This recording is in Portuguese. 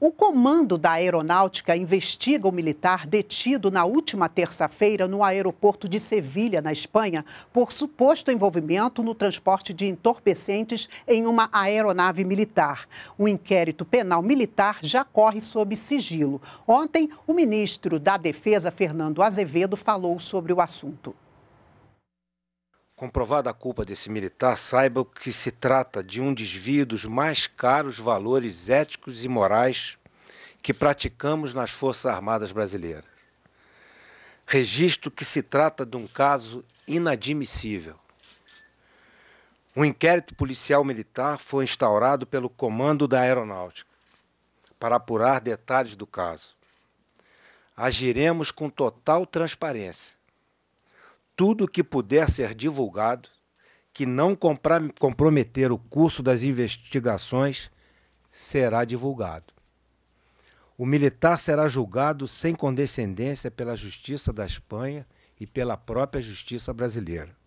O comando da aeronáutica investiga o militar detido na última terça-feira no aeroporto de Sevilha, na Espanha, por suposto envolvimento no transporte de entorpecentes em uma aeronave militar. O um inquérito penal militar já corre sob sigilo. Ontem, o ministro da Defesa, Fernando Azevedo, falou sobre o assunto comprovada a culpa desse militar, saiba que se trata de um desvio dos mais caros valores éticos e morais que praticamos nas Forças Armadas brasileiras. Registro que se trata de um caso inadmissível. Um inquérito policial militar foi instaurado pelo Comando da Aeronáutica para apurar detalhes do caso. Agiremos com total transparência tudo que puder ser divulgado que não comprometer o curso das investigações será divulgado. O militar será julgado sem condescendência pela Justiça da Espanha e pela própria Justiça brasileira.